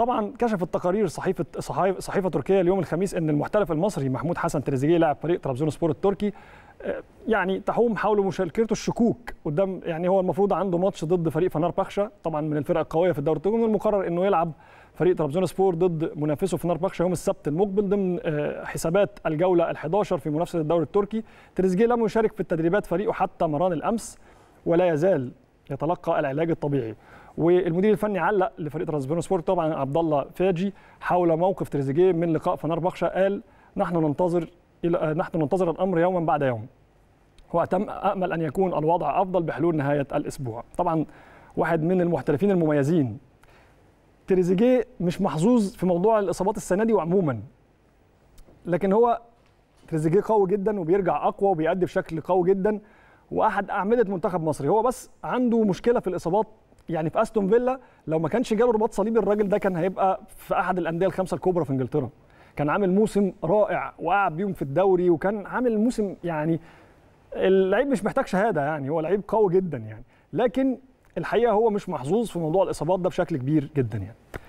طبعا كشفت تقارير صحيفه صحيفه, صحيفة اليوم الخميس ان المحترف المصري محمود حسن تريزيجيه لاعب فريق سبور التركي آه، يعني تحوم حول مشاركته الشكوك قدام يعني هو المفروض عنده ماتش ضد فريق فنار بخشة طبعا من الفرق القويه في الدوري التركي من المقرر انه يلعب فريق سبور ضد منافسه فنار بخشة يوم السبت المقبل ضمن آه، حسابات الجوله ال11 في منافسه الدوري التركي تريزيجيه لم يشارك في التدريبات فريقه حتى مران الامس ولا يزال يتلقى العلاج الطبيعي والمدير الفني علق لفريق راسبيرو سبورت طبعا عبد الله فاجي حول موقف تريزيجيه من لقاء فنار بخشة قال نحن ننتظر الى آه، نحن ننتظر الامر يوما بعد يوم وأتم أأمل أن يكون الوضع أفضل بحلول نهاية الأسبوع طبعا واحد من المحترفين المميزين تريزيجيه مش محظوظ في موضوع الإصابات السنة دي وعموما لكن هو تريزيجيه قوي جدا وبيرجع أقوى وبيأدي بشكل قوي جدا وأحد أعمدة منتخب مصري هو بس عنده مشكلة في الإصابات يعني في استون فيلا لو ما كانش جاله رباط صليبي الراجل ده كان هيبقى في احد الانديه الخمسه الكبرى في انجلترا كان عامل موسم رائع وقعد بيهم في الدوري وكان عامل موسم يعني اللعيب مش محتاج شهاده يعني هو لعيب قوي جدا يعني لكن الحقيقه هو مش محظوظ في موضوع الاصابات ده بشكل كبير جدا يعني